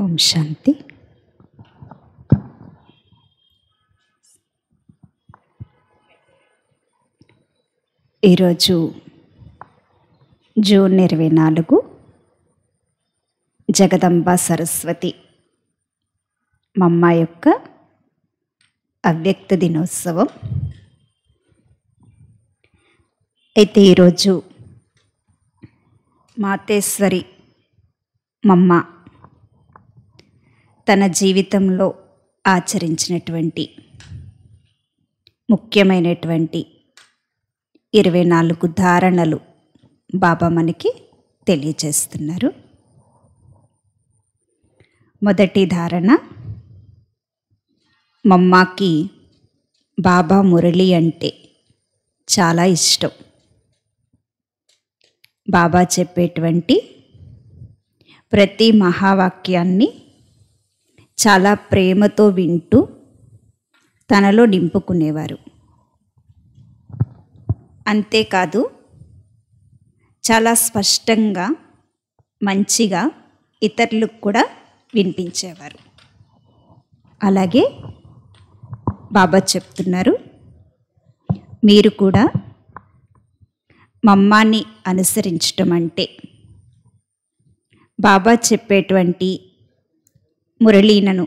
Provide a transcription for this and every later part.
ఓం శాంతి ఈరోజు జూన్ ఇరవై నాలుగు జగదంబ సరస్వతి మమ్మ యొక్క అవ్యక్త దినోత్సవం అయితే ఈరోజు మాతేశ్వరి మమ్మ తన జీవితంలో ఆచరించినటువంటి ముఖ్యమైనటువంటి ఇరవై నాలుగు ధారణలు బాబా మనకి తెలియజేస్తున్నారు మొదటి ధారణ మమ్మాకి బాబా మురళి అంటే చాలా ఇష్టం బాబా చెప్పేటువంటి ప్రతి మహావాక్యాన్ని చాలా ప్రేమతో వింటూ తనలో నింపుకునేవారు అంతేకాదు చాలా స్పష్టంగా మంచిగా ఇతరులకు కూడా వినిపించేవారు అలాగే బాబా చెప్తున్నారు మీరు కూడా మమ్మాని అనుసరించటం అంటే బాబా చెప్పేటువంటి మురళీనను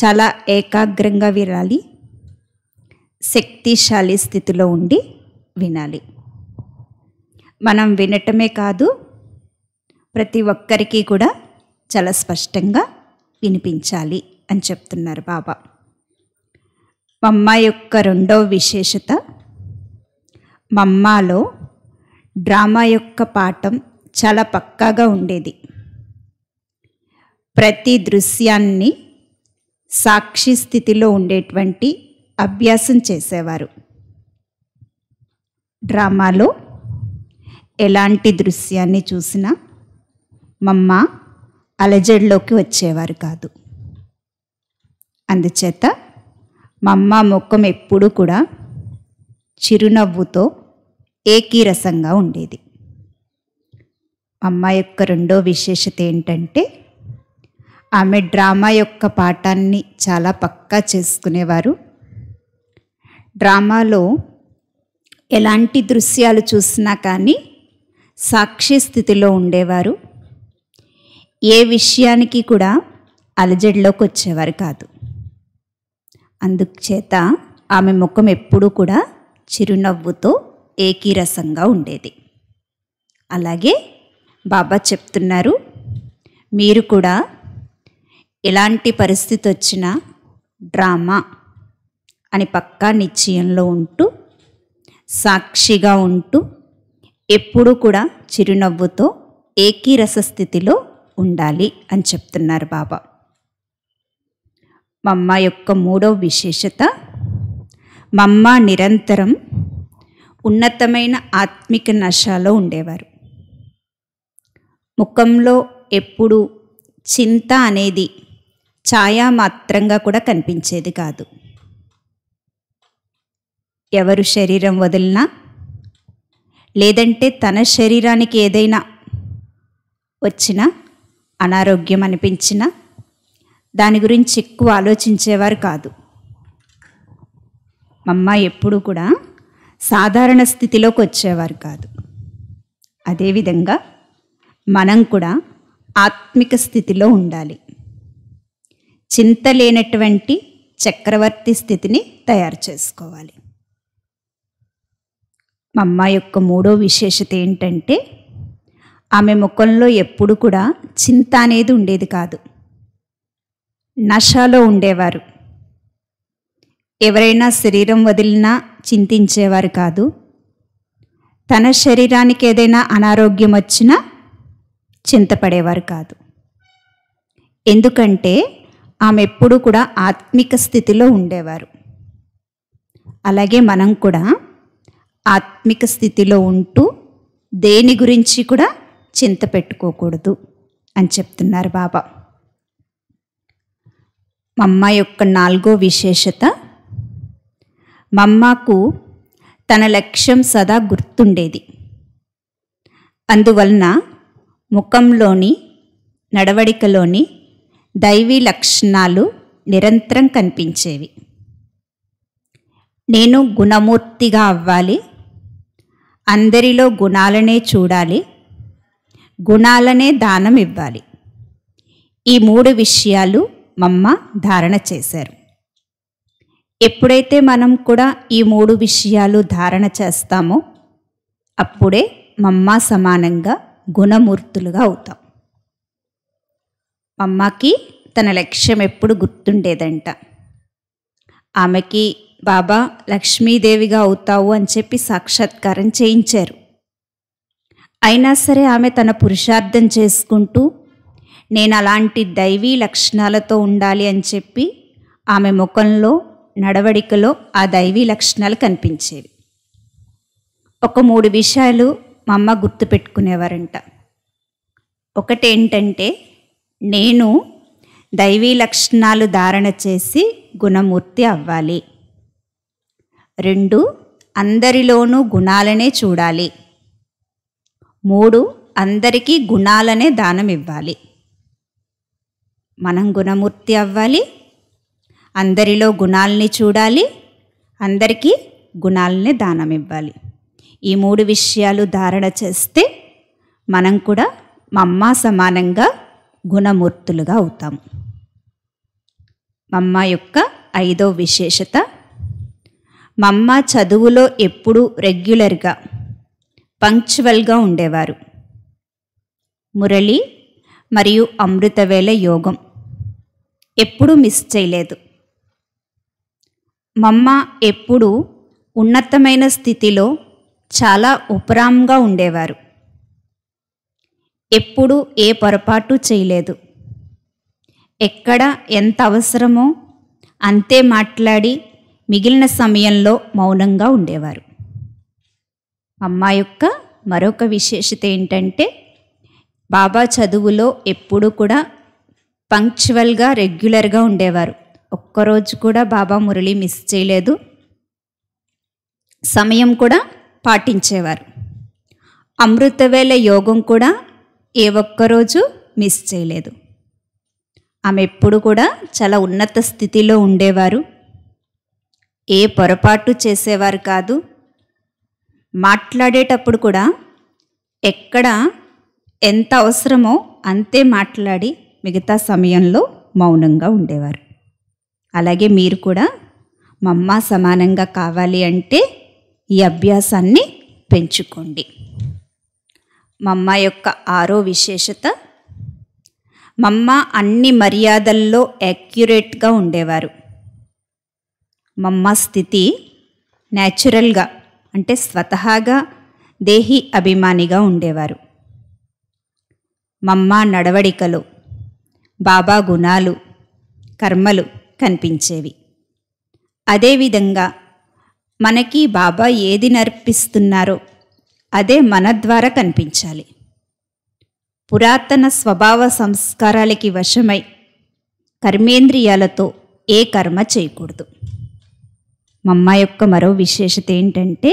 చాలా ఏకాగ్రంగా వినాలి శక్తిశాలి స్థితిలో ఉండి వినాలి మనం వినటమే కాదు ప్రతి ఒక్కరికి కూడా చాలా స్పష్టంగా వినిపించాలి అని చెప్తున్నారు బాబా మమ్మ యొక్క రెండవ విశేషత మమ్మాలో డ్రామా యొక్క పాఠం చాలా పక్కాగా ఉండేది ప్రతి దృశ్యాన్ని సాక్షి స్థితిలో ఉండేటువంటి అభ్యాసం చేసేవారు డ్రామాలో ఎలాంటి దృశ్యాన్ని చూసినా మమ్మ అలజడిలోకి వచ్చేవారు కాదు అందుచేత మమ్మ ముఖం ఎప్పుడూ కూడా చిరునవ్వుతో ఏకీరసంగా ఉండేది అమ్మ యొక్క రెండో విశేషత ఏంటంటే ఆమె డ్రామా యొక్క పాఠాన్ని చాలా పక్కా చేసుకునేవారు డ్రామాలో ఎలాంటి దృశ్యాలు చూసినా కానీ సాక్షి స్థితిలో ఉండేవారు ఏ విషయానికి కూడా అలజడిలోకి వచ్చేవారు కాదు అందుచేత ఆమె ముఖం ఎప్పుడూ కూడా చిరునవ్వుతో ఏకీరసంగా ఉండేది అలాగే బాబా చెప్తున్నారు మీరు కూడా ఎలాంటి పరిస్థితి వచ్చినా డ్రామా అని పక్కా నిశ్చయంలో ఉంటూ సాక్షిగా ఉంటూ ఎప్పుడూ కూడా చిరునవ్వుతో ఏకీరస స్థితిలో ఉండాలి అని చెప్తున్నారు బాబా మమ్మ యొక్క మూడవ విశేషత మమ్మ నిరంతరం ఉన్నతమైన ఆత్మిక నశాలో ఉండేవారు ముఖంలో ఎప్పుడు చింత అనేది ఛాయా మాత్రంగా కూడా కనిపించేది కాదు ఎవరు శరీరం వదిలినా లేదంటే తన శరీరానికి ఏదైనా వచ్చిన అనారోగ్యం అనిపించిన దాని గురించి ఎక్కువ ఆలోచించేవారు కాదు అమ్మ ఎప్పుడు కూడా సాధారణ స్థితిలోకి వచ్చేవారు కాదు అదేవిధంగా మనం కూడా ఆత్మిక స్థితిలో ఉండాలి చింత లేనటువంటి చక్రవర్తి స్థితిని తయారు చేసుకోవాలి మా అమ్మ యొక్క మూడో విశేషత ఏంటంటే ఆమె ముఖంలో ఎప్పుడు కూడా చింత అనేది ఉండేది కాదు నషాలో ఉండేవారు ఎవరైనా శరీరం వదిలినా చింతించేవారు కాదు తన శరీరానికి ఏదైనా అనారోగ్యం వచ్చినా చింతపడేవారు కాదు ఎందుకంటే ఆమె ఎప్పుడూ కూడా ఆత్మిక స్థితిలో ఉండేవారు అలాగే మనం కూడా ఆత్మిక స్థితిలో ఉంటూ దేని గురించి కూడా చింత పెట్టుకోకూడదు అని చెప్తున్నారు బాబా మమ్మ యొక్క నాలుగో విశేషత మమ్మకు తన లక్ష్యం సదా గుర్తుండేది అందువలన ముఖంలోని నడవడికలోని దైవీ లక్షణాలు నిరంతరం కనిపించేవి నేను గుణమూర్తిగా అవ్వాలి అందరిలో గుణాలనే చూడాలి గుణాలనే దానం ఇవ్వాలి ఈ మూడు విషయాలు మమ్మ ధారణ చేశారు ఎప్పుడైతే మనం కూడా ఈ మూడు విషయాలు ధారణ చేస్తామో అప్పుడే మమ్మ సమానంగా గుణమూర్తులుగా అవుతాం అమ్మకి తన లక్ష్యం ఎప్పుడు గుర్తుండేదంట ఆమెకి బాబా లక్ష్మీదేవిగా అవుతావు అని చెప్పి సాక్షాత్కారం చేయించారు అయినా సరే ఆమె తన పురుషార్థం చేసుకుంటూ నేను అలాంటి దైవీ లక్షణాలతో ఉండాలి అని చెప్పి ఆమె ముఖంలో నడవడికలో ఆ దైవీ లక్షణాలు కనిపించేవి ఒక మూడు విషయాలు మా అమ్మ గుర్తుపెట్టుకునేవారంట ఒకటేంటంటే నేను దైవీ లక్షణాలు ధారణ చేసి గుణమూర్తి అవ్వాలి రెండు అందరిలోనూ గుణాలనే చూడాలి మూడు అందరికీ గుణాలనే దానం ఇవ్వాలి మనం గుణమూర్తి అవ్వాలి అందరిలో గుణాలని చూడాలి అందరికీ గుణాలనే దానం ఇవ్వాలి ఈ మూడు విషయాలు ధారణ చేస్తే మనం కూడా అమ్మ సమానంగా గుణమూర్తులుగా అవుతాము మమ్మ యొక్క ఐదో విశేషత మమ్మ చదువులో ఎప్పుడూ రెగ్యులర్గా పంక్చువల్గా ఉండేవారు మురళి మరియు అమృతవేళ యోగం ఎప్పుడూ మిస్ చేయలేదు మమ్మ ఎప్పుడూ ఉన్నతమైన స్థితిలో చాలా ఉపరాంగా ఉండేవారు ఎప్పుడూ ఏ పొరపాటు చేయలేదు ఎక్కడ ఎంత అవసరమో అంతే మాట్లాడి మిగిలిన సమయంలో మౌనంగా ఉండేవారు అమ్మ యొక్క మరొక విశేషత ఏంటంటే బాబా చదువులో ఎప్పుడు కూడా పంక్చువల్గా రెగ్యులర్గా ఉండేవారు ఒక్కరోజు కూడా బాబా మురళి మిస్ చేయలేదు సమయం కూడా పాటించేవారు అమృతవేళ యోగం కూడా ఏ ఒక్కరోజు మిస్ చేయలేదు ఆమె ఎప్పుడు కూడా చాలా ఉన్నత స్థితిలో ఉండేవారు ఏ పొరపాటు చేసేవారు కాదు మాట్లాడేటప్పుడు కూడా ఎక్కడ ఎంత అవసరమో అంతే మాట్లాడి మిగతా సమయంలో మౌనంగా ఉండేవారు అలాగే మీరు కూడా మమ్మ సమానంగా కావాలి అంటే ఈ అభ్యాసాన్ని పెంచుకోండి మమ్మ యొక్క ఆరో విశేషత మమ్మ అన్ని మర్యాదల్లో యాక్యురేట్గా ఉండేవారు మమ్మ స్థితి న్యాచురల్గా అంటే స్వతహాగా దేహి అభిమానిగా ఉండేవారు మమ్మ నడవడికలు బాబా గుణాలు కర్మలు కనిపించేవి అదేవిధంగా మనకి బాబా ఏది నర్పిస్తున్నారో అదే మన ద్వారా కనిపించాలి పురాతన స్వభావ సంస్కారాలకి వశమై కర్మేంద్రియాలతో ఏ కర్మ చేయకూడదు మా యొక్క మరో విశేషత ఏంటంటే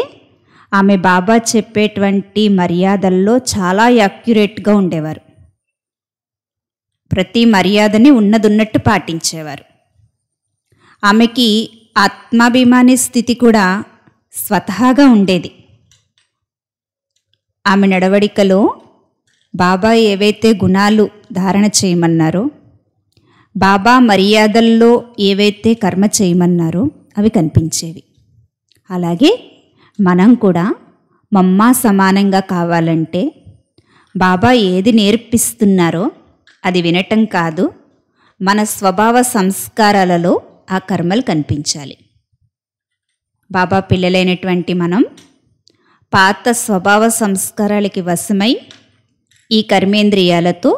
ఆమె బాబా చెప్పేటువంటి మర్యాదల్లో చాలా యాక్యురేట్గా ఉండేవారు ప్రతి మర్యాదని ఉన్నదున్నట్టు పాటించేవారు ఆమెకి ఆత్మాభిమాని స్థితి కూడా స్వతహాగా ఉండేది ఆమె నడవడికలో బాబా ఏవైతే గుణాలు ధారణ చేయమన్నారో బాబా మర్యాదల్లో ఏవైతే కర్మ చేయమన్నారో అవి కనిపించేవి అలాగే మనం కూడా మమ్మ సమానంగా కావాలంటే బాబా ఏది నేర్పిస్తున్నారో అది వినటం కాదు మన స్వభావ సంస్కారాలలో ఆ కర్మలు కనిపించాలి బాబా పిల్లలైనటువంటి మనం పాత స్వభావ సంస్కారాలకి వశమై ఈ కర్మేంద్రియాలతో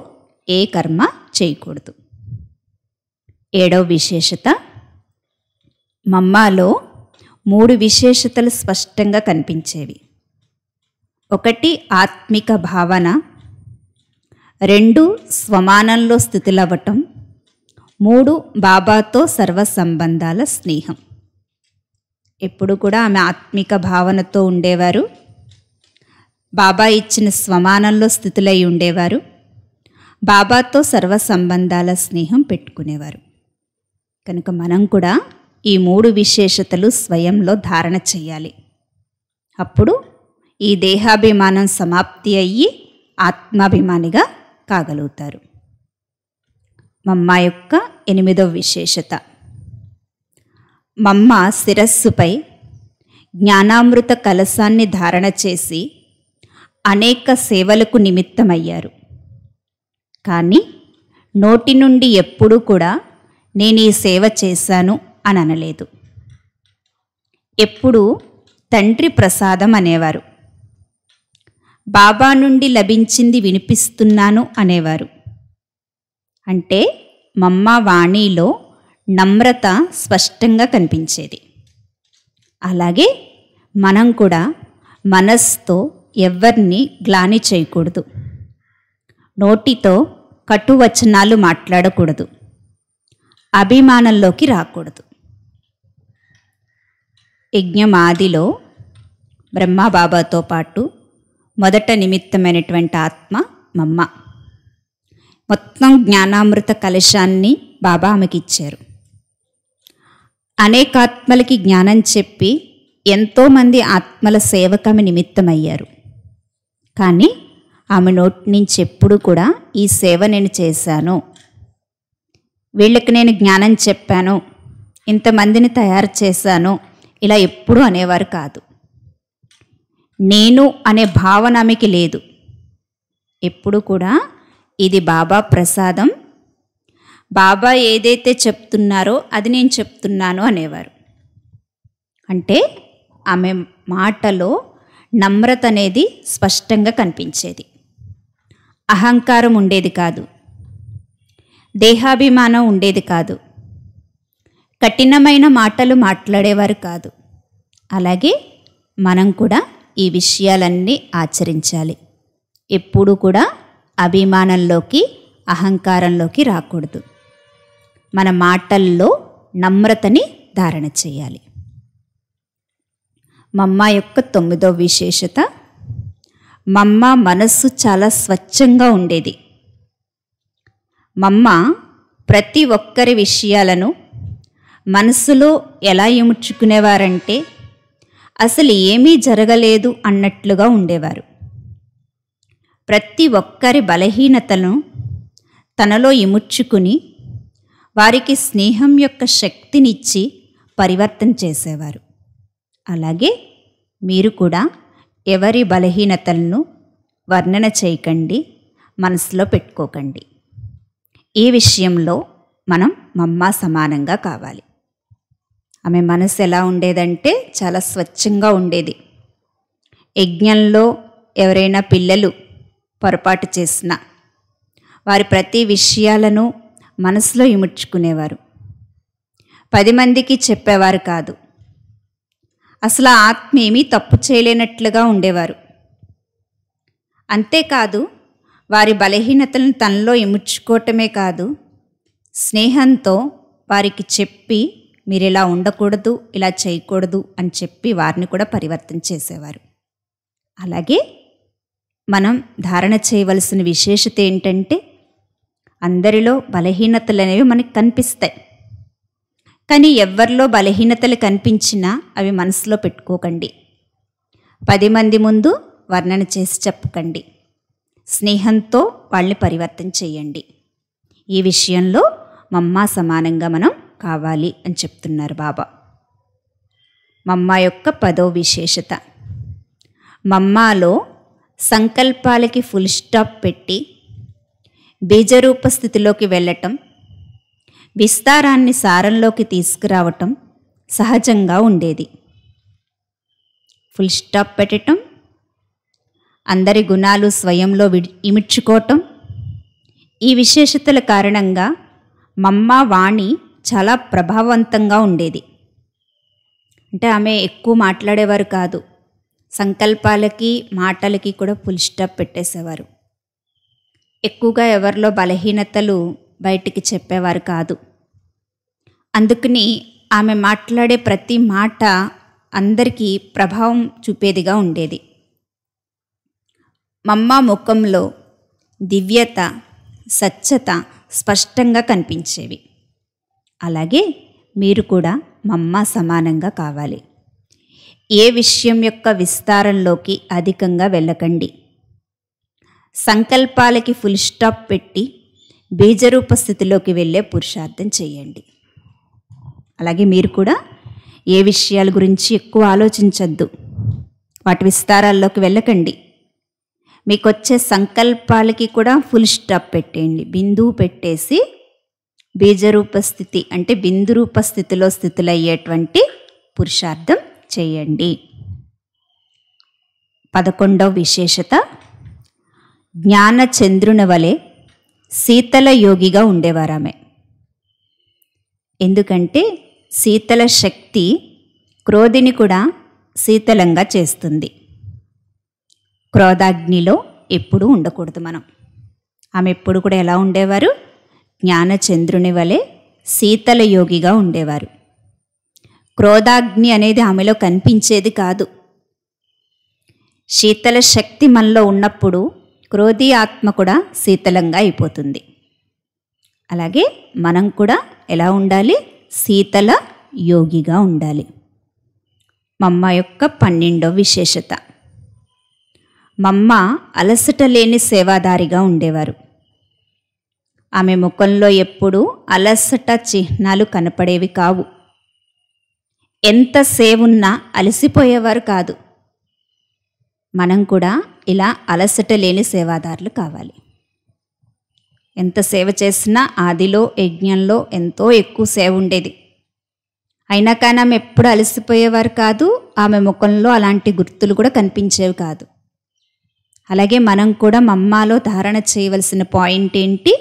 ఏ కర్మ చేయకూడదు ఏడవ విశేషత మమ్మాలో మూడు విశేషతలు స్పష్టంగా కనిపించేవి ఒకటి ఆత్మిక భావన రెండు స్వమానంలో స్థితులవ్వటం మూడు బాబాతో సర్వ సంబంధాల స్నేహం ఎప్పుడు కూడా ఆమె ఆత్మిక భావనతో ఉండేవారు బాబా ఇచ్చిన స్వమానంలో స్థితులై ఉండేవారు బాబాతో సర్వ సంబంధాల స్నేహం పెట్టుకునేవారు కనుక మనం కూడా ఈ మూడు విశేషతలు స్వయంలో ధారణ చేయాలి అప్పుడు ఈ దేహాభిమానం సమాప్తి అయ్యి ఆత్మాభిమానిగా కాగలుగుతారు మమ్మ యొక్క ఎనిమిదవ విశేషత మమ్మ శిరస్సుపై జ్ఞానామృత కలశాన్ని ధారణ చేసి అనేక సేవలకు నిమిత్తమయ్యారు కానీ నోటి నుండి ఎప్పుడూ కూడా నేను ఈ సేవ చేశాను అని అనలేదు ఎప్పుడు తండ్రి ప్రసాదం అనేవారు బాబా నుండి లభించింది వినిపిస్తున్నాను అనేవారు అంటే మమ్మ వాణిలో నమ్రత స్పష్టంగా కనిపించేది అలాగే మనం కూడా మనస్తో ఎవరిని గ్లాని చేయకూడదు నోటితో కటువచనాలు మాట్లాడకూడదు అభిమానంలోకి రాకూడదు యజ్ఞమాదిలో బ్రహ్మబాబాతో పాటు మొదట నిమిత్తమైనటువంటి ఆత్మ మమ్మ మొత్తం జ్ఞానామృత కలశాన్ని బాబా ఆమెకి ఇచ్చారు అనేకాత్మలకి జ్ఞానం చెప్పి ఎంతోమంది ఆత్మల సేవకమి నిమిత్తమయ్యారు కానీ ఆమె నోటి నుంచి ఎప్పుడు కూడా ఈ సేవ నేను చేశాను వీళ్ళకి నేను జ్ఞానం చెప్పాను ఇంతమందిని తయారు చేశాను ఇలా ఎప్పుడూ అనేవారు కాదు నేను అనే భావన ఆమెకి లేదు ఎప్పుడు కూడా ఇది బాబా ప్రసాదం బాబా ఏదైతే చెప్తున్నారో అది నేను చెప్తున్నాను అనేవారు అంటే ఆమె మాటలో నమ్రత అనేది స్పష్టంగా కనిపించేది అహంకారం ఉండేది కాదు దేహాభిమానం ఉండేది కాదు కఠినమైన మాటలు మాట్లాడేవారు కాదు అలాగే మనం కూడా ఈ విషయాలన్నీ ఆచరించాలి ఎప్పుడూ కూడా అభిమానంలోకి అహంకారంలోకి రాకూడదు మన మాటల్లో నమ్రతని ధారణ చేయాలి మమ్మ యొక్క తొమ్మిదో విశేషత మమ్మ మనస్సు చాలా స్వచ్ఛంగా ఉండేది మమ్మ ప్రతి ఒక్కరి విషయాలను మనసులో ఎలా ఇముడ్చుకునేవారంటే అసలు ఏమీ జరగలేదు అన్నట్లుగా ఉండేవారు ప్రతి ఒక్కరి బలహీనతను తనలో ఇముడ్చుకుని వారికి స్నేహం యొక్క శక్తినిచ్చి పరివర్తన చేసేవారు అలాగే మీరు కూడా ఎవరి బలహీనతలను వర్ణన చేయకండి మనసులో పెట్టుకోకండి ఈ విషయంలో మనం మమ్మ సమానంగా కావాలి ఆమె మనసు ఎలా ఉండేదంటే చాలా స్వచ్ఛంగా ఉండేది యజ్ఞంలో ఎవరైనా పిల్లలు పొరపాటు చేసిన వారి ప్రతి విషయాలను మనసులో ఇముడ్చుకునేవారు పది మందికి చెప్పేవారు కాదు అసలు ఆత్మ ఏమీ తప్పు చేయలేనట్లుగా ఉండేవారు అంతేకాదు వారి బలహీనతలను తనలో ఇముచ్చుకోవటమే కాదు స్నేహంతో వారికి చెప్పి మీరు ఇలా ఉండకూడదు ఇలా చేయకూడదు అని చెప్పి వారిని కూడా పరివర్తన చేసేవారు అలాగే మనం ధారణ చేయవలసిన విశేషత ఏంటంటే అందరిలో బలహీనతలు అనేవి మనకు కనిపిస్తాయి కానీ ఎవ్వరిలో బలహీనతలు కనిపించినా అవి మనసులో పెట్టుకోకండి పది మంది ముందు వర్ణన చేసి చెప్పకండి స్నేహంతో వాళ్ళని పరివర్తన చేయండి ఈ విషయంలో మమ్మా సమానంగా మనం కావాలి అని చెప్తున్నారు బాబా మమ్మ యొక్క పదో విశేషత మమ్మాలో సంకల్పాలకి ఫుల్ స్టాప్ పెట్టి బీజరూప స్థితిలోకి వెళ్ళటం విస్తారాన్ని సారంలోకి తీసుకురావటం సహజంగా ఉండేది ఫుల్ స్టాప్ పెట్టడం అందరి గుణాలు స్వయంలో విడి ఇమిడ్చుకోవటం ఈ విశేషతల కారణంగా మమ్మ వాణి చాలా ప్రభావవంతంగా ఉండేది అంటే ఆమె ఎక్కువ మాట్లాడేవారు కాదు సంకల్పాలకి మాటలకి కూడా ఫుల్ స్టాప్ పెట్టేసేవారు ఎక్కువగా ఎవరిలో బలహీనతలు బయటికి చెప్పేవారు కాదు అందుకని ఆమె మాట్లాడే ప్రతి మాట అందరికీ ప్రభావం చూపేదిగా ఉండేది మమ్మ ముఖంలో దివ్యత సచ్చత స్పష్టంగా కనిపించేవి అలాగే మీరు కూడా మమ్మ సమానంగా కావాలి ఏ విషయం యొక్క విస్తారంలోకి అధికంగా వెళ్ళకండి సంకల్పాలకి ఫుల్ స్టాప్ పెట్టి బీజరూప స్థితిలోకి వెళ్ళే పురుషార్థం చేయండి అలాగే మీరు కూడా ఏ విషయాల గురించి ఎక్కువ ఆలోచించద్దు వాటి విస్తారాల్లోకి వెళ్ళకండి మీకు వచ్చే సంకల్పాలకి కూడా ఫుల్ స్టాప్ పెట్టేయండి బిందువు పెట్టేసి బీజరూపస్థితి అంటే బిందు రూపస్థితిలో స్థితులయ్యేటువంటి పురుషార్థం చేయండి పదకొండవ విశేషత జ్ఞానచంద్రుని వలె శీతల యోగిగా ఉండేవారామె ఎందుకంటే శీతల శక్తి క్రోధిని కూడా శీతలంగా చేస్తుంది క్రోధాగ్నిలో ఎప్పుడూ ఉండకూడదు మనం ఆమె ఎప్పుడు కూడా ఎలా ఉండేవారు జ్ఞానచంద్రుని వలె శీతల యోగిగా ఉండేవారు క్రోధాగ్ని అనేది ఆమెలో కనిపించేది కాదు శీతల శక్తి మనలో ఉన్నప్పుడు క్రోధి ఆత్మ కూడా శీతలంగా అయిపోతుంది అలాగే మనం కూడా ఎలా ఉండాలి శీతల యోగిగా ఉండాలి మమ్మ యొక్క పన్నెండో విశేషత మమ్మ అలసట లేని సేవాదారిగా ఉండేవారు ఆమె ముఖంలో ఎప్పుడూ అలసట చిహ్నాలు కనపడేవి కావు ఎంత సేవున్నా అలసిపోయేవారు కాదు మనం కూడా ఇలా అలసట లేని సేవాదారులు కావాలి ఎంత సేవ చేసినా ఆదిలో యజ్ఞంలో ఎంతో ఎక్కువ సేవ ఉండేది అయినా కానీ ఆమె ఎప్పుడు అలసిపోయేవారు కాదు ఆమె ముఖంలో అలాంటి గుర్తులు కూడా కనిపించేవి కాదు అలాగే మనం కూడా మమ్మాలో ధారణ చేయవలసిన పాయింట్ ఏంటి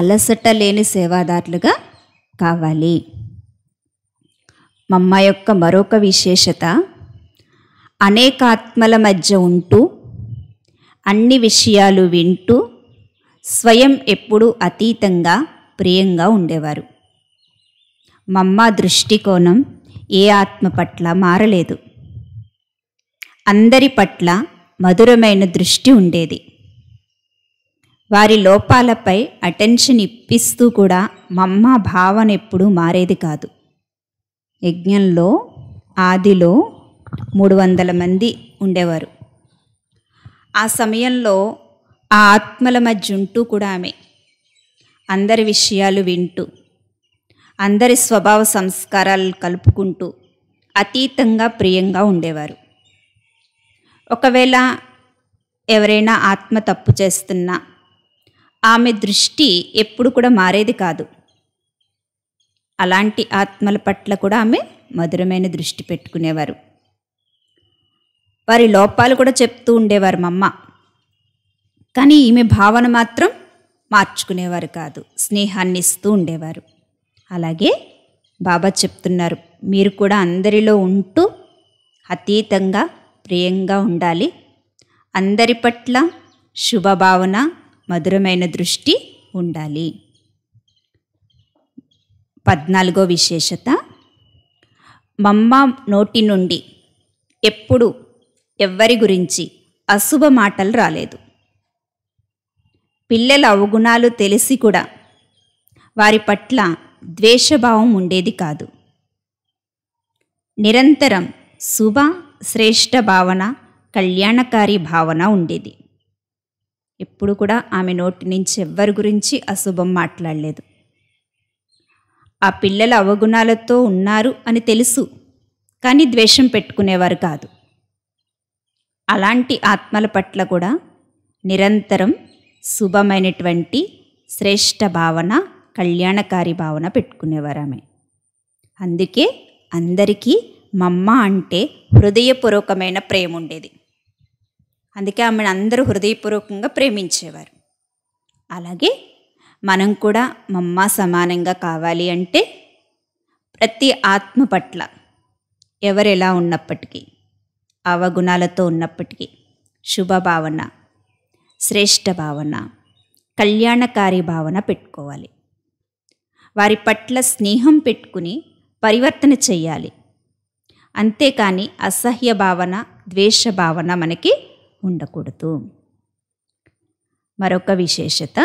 అలసట లేని సేవాదారులుగా కావాలి మమ్మ యొక్క మరొక విశేషత అనేకాత్మల మధ్య ఉంటూ అన్ని విషయాలు వింటూ స్వయం ఎప్పుడూ అతీతంగా ప్రియంగా ఉండేవారు మమ్మ దృష్టికోణం ఏ ఆత్మ పట్ల మారలేదు అందరి పట్ల మధురమైన దృష్టి ఉండేది వారి లోపాలపై అటెన్షన్ ఇప్పిస్తూ కూడా మమ్మ భావన ఎప్పుడూ మారేది కాదు యజ్ఞంలో ఆదిలో మూడు వందల మంది ఉండేవారు ఆ సమయంలో ఆ ఆత్మల మధ్య ఉంటూ కూడా ఆమె అందరి విషయాలు వింటూ అందరి స్వభావ సంస్కారాలు కలుపుకుంటూ అతీతంగా ప్రియంగా ఉండేవారు ఒకవేళ ఎవరైనా ఆత్మ తప్పు చేస్తున్నా ఆమె దృష్టి ఎప్పుడు కూడా మారేది కాదు అలాంటి ఆత్మల పట్ల కూడా ఆమె మధురమైన దృష్టి పెట్టుకునేవారు వారి లోపాలు కూడా చెప్తూ ఉండేవారు మమ్మ కానీ ఈమె భావన మాత్రం మార్చుకునేవారు కాదు స్నేహాన్ని ఇస్తూ ఉండేవారు అలాగే బాబా చెప్తున్నారు మీరు కూడా అందరిలో ఉంటూ అతీతంగా ప్రియంగా ఉండాలి అందరి పట్ల శుభభావన మధురమైన దృష్టి ఉండాలి పద్నాలుగో విశేషత మమ్మ నోటి నుండి ఎప్పుడు ఎవ్వరి గురించి అశుభ మాటలు రాలేదు పిల్లల అవగుణాలు తెలిసి కూడా వారి పట్ల ద్వేషభావం ఉండేది కాదు నిరంతరం శుభ శ్రేష్ఠ భావన కళ్యాణకారి భావన ఉండేది ఎప్పుడు కూడా ఆమె నోటి నుంచి ఎవ్వరి గురించి అశుభం మాట్లాడలేదు ఆ పిల్లల అవగుణాలతో ఉన్నారు అని తెలుసు కానీ ద్వేషం పెట్టుకునేవారు కాదు అలాంటి ఆత్మల పట్ల కూడా నిరంతరం శుభమైనటువంటి శ్రేష్ట భావన కళ్యాణకారి భావన పెట్టుకునేవారు ఆమె అందుకే అందరికీ మమ్మ అంటే హృదయపూర్వకమైన ప్రేమ ఉండేది అందుకే ఆమెను అందరూ హృదయపూర్వకంగా ప్రేమించేవారు అలాగే మనం కూడా మమ్మ సమానంగా కావాలి అంటే ప్రతి ఆత్మ పట్ల ఎవరెలా ఉన్నప్పటికీ అవగుణాలతో ఉన్నప్పటికీ శుభభావన శ్రేష్ట భావన కళ్యాణకారి భావన పెట్టుకోవాలి వారి పట్ల స్నేహం పెట్టుకుని పరివర్తన చేయాలి అంతేకాని అసహ్య భావన ద్వేష భావన మనకి ఉండకూడదు మరొక విశేషత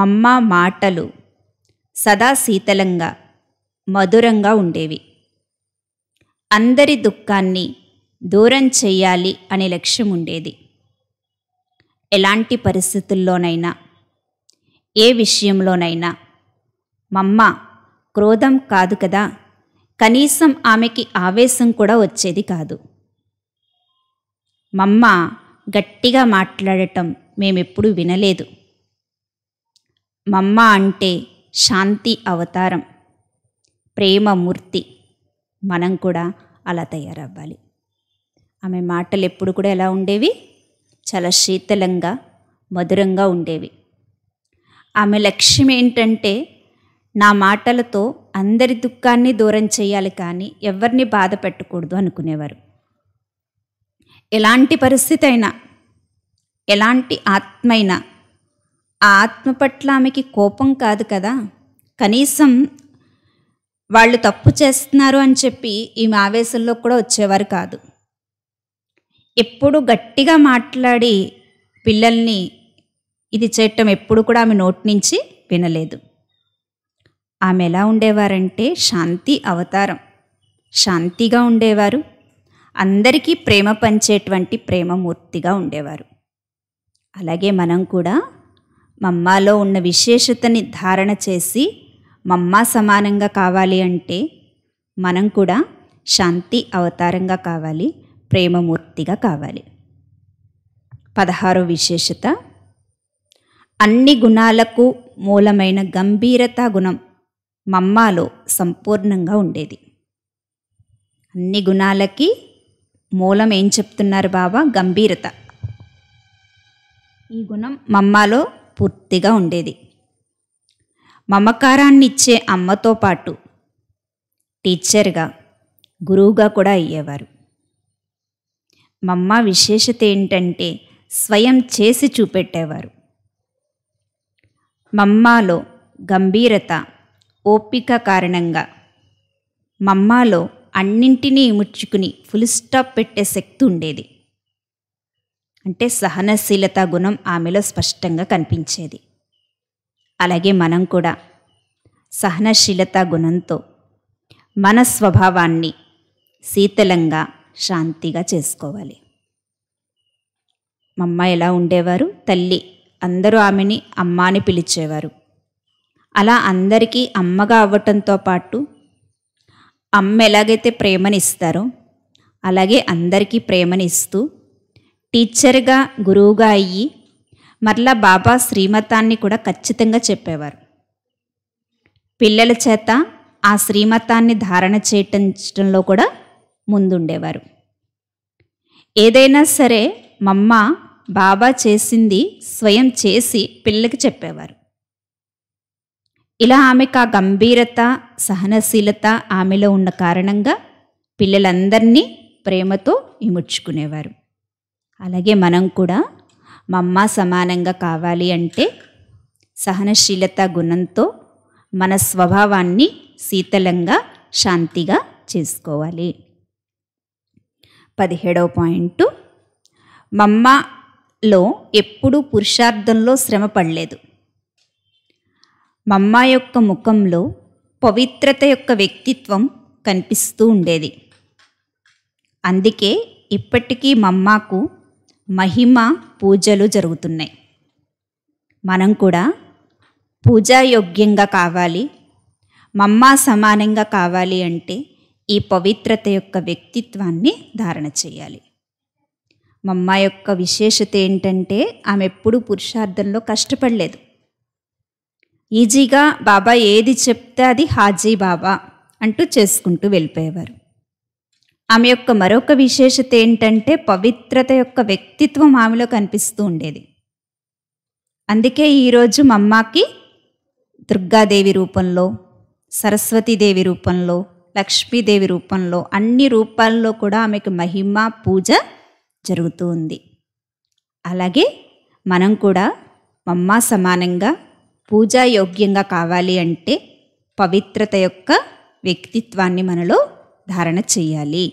మమ్మ మాటలు సదా శీతలంగా మధురంగా ఉండేవి అందరి దుఃఖాన్ని దూరం చేయాలి అనే లక్ష్యం ఉండేది ఎలాంటి పరిస్థితుల్లోనైనా ఏ విషయంలోనైనా మమ్మ క్రోధం కాదు కదా కనీసం ఆమెకి ఆవేశం కూడా వచ్చేది కాదు మమ్మ గట్టిగా మాట్లాడటం మేమెప్పుడు వినలేదు మమ్మ అంటే శాంతి అవతారం ప్రేమమూర్తి మనం కూడా అలా తయారవ్వాలి ఆమె మాటలు ఎప్పుడు కూడా ఎలా ఉండేవి చాలా శీతలంగా మధురంగా ఉండేవి ఆమె లక్ష్యం ఏంటంటే నా మాటలతో అందరి దుఃఖాన్ని దూరం చేయాలి కానీ ఎవరిని బాధ పెట్టకూడదు అనుకునేవారు ఎలాంటి పరిస్థితి అయినా ఎలాంటి ఆత్మైనా ఆ ఆత్మ పట్ల ఆమెకి కోపం కాదు కదా కనీసం వాళ్ళు తప్పు చేస్తున్నారు అని చెప్పి ఈమె ఆవేశంలో కూడా వచ్చేవారు కాదు ఎప్పుడు గట్టిగా మాట్లాడి పిల్లల్ని ఇది చేయటం ఎప్పుడు కూడా ఆమె నోటి నుంచి వినలేదు ఆమె ఎలా ఉండేవారంటే శాంతి అవతారం శాంతిగా ఉండేవారు అందరికీ ప్రేమ పంచేటువంటి ప్రేమమూర్తిగా ఉండేవారు అలాగే మనం కూడా మమ్మాలో ఉన్న విశేషతని ధారణ చేసి మమ్మ సమానంగా కావాలి అంటే మనం కూడా శాంతి అవతారంగా కావాలి ప్రేమమూర్తిగా కావాలి పదహారో విశేషత అన్ని గుణాలకు మూలమైన గంభీరత గుణం మమ్మాలో సంపూర్ణంగా ఉండేది అన్ని గుణాలకి మూలం ఏం చెప్తున్నారు బాబా గంభీరత ఈ గుణం మమ్మాలో పూర్తిగా ఉండేది మమకారాన్ని ఇచ్చే అమ్మతో పాటు టీచర్గా గురువుగా కూడా అయ్యేవారు మమ్మ విశేషత ఏంటంటే స్వయం చేసి చూపెట్టేవారు మమ్మాలో గంభీరత ఓపిక కారణంగా మమ్మాలో అన్నింటినీ ముచ్చుకుని ఫుల్ స్టాప్ పెట్టే శక్తి ఉండేది అంటే సహనశీలత గుణం ఆమెలో స్పష్టంగా కనిపించేది అలాగే మనం కూడా సహనశీలత గుణంతో మన స్వభావాన్ని శీతలంగా శాంతిగా చేసుకోవాలి మా అమ్మ ఎలా ఉండేవారు తల్లి అందరూ ఆమెని అమ్మ అని పిలిచేవారు అలా అందరికీ అమ్మగా అవ్వటంతో పాటు అమ్మ ఎలాగైతే ప్రేమని ఇస్తారో అలాగే అందరికీ ప్రేమని ఇస్తూ టీచర్గా గురువుగా అయ్యి మరలా బాబా శ్రీమతాన్ని కూడా ఖచ్చితంగా చెప్పేవారు పిల్లల చేత ఆ శ్రీమతాన్ని ధారణ చేయటంలో కూడా ముందుండేవారు ఏదైనా సరే మమ్మ బాబా చేసింది స్వయం చేసి పిల్లకి చెప్పేవారు ఇలా ఆమెకు ఆ గంభీరత సహనశీలత ఆమెలో ఉన్న కారణంగా పిల్లలందరినీ ప్రేమతో ఇముడ్చుకునేవారు అలాగే మనం కూడా మమ్మ సమానంగా కావాలి అంటే సహనశీలత గుణంతో మన స్వభావాన్ని శీతలంగా శాంతిగా చేసుకోవాలి పదిహేడవ పాయింట్ మమ్మలో ఎప్పుడూ పురుషార్థంలో శ్రమ పడలేదు మమ్మ యొక్క ముఖంలో పవిత్రత యొక్క వ్యక్తిత్వం కనిపిస్తూ ఉండేది అందుకే ఇప్పటికీ మమ్మకు మహిమ పూజలు జరుగుతున్నాయి మనం కూడా పూజాయోగ్యంగా కావాలి మమ్మ సమానంగా కావాలి అంటే ఈ పవిత్రత యొక్క వ్యక్తిత్వాన్ని ధారణ చేయాలి మా యొక్క విశేషత ఏంటంటే ఆమె ఎప్పుడూ పురుషార్థంలో కష్టపడలేదు ఈజీగా బాబా ఏది చెప్తే అది హాజీ బాబా అంటూ చేసుకుంటూ వెళ్ళిపోయేవారు ఆమె యొక్క మరొక విశేషత ఏంటంటే పవిత్రత యొక్క వ్యక్తిత్వం ఆమెలో కనిపిస్తూ ఉండేది అందుకే ఈరోజు మమ్మాకి దుర్గాదేవి రూపంలో సరస్వతీదేవి రూపంలో లక్ష్మీదేవి రూపంలో అన్ని రూపాల్లో కూడా ఆమెకు మహిమ పూజ జరుగుతూ ఉంది అలాగే మనం కూడా మమ్మ సమానంగా పూజా యోగ్యంగా కావాలి అంటే పవిత్రత యొక్క వ్యక్తిత్వాన్ని మనలో ధారణ చేయాలి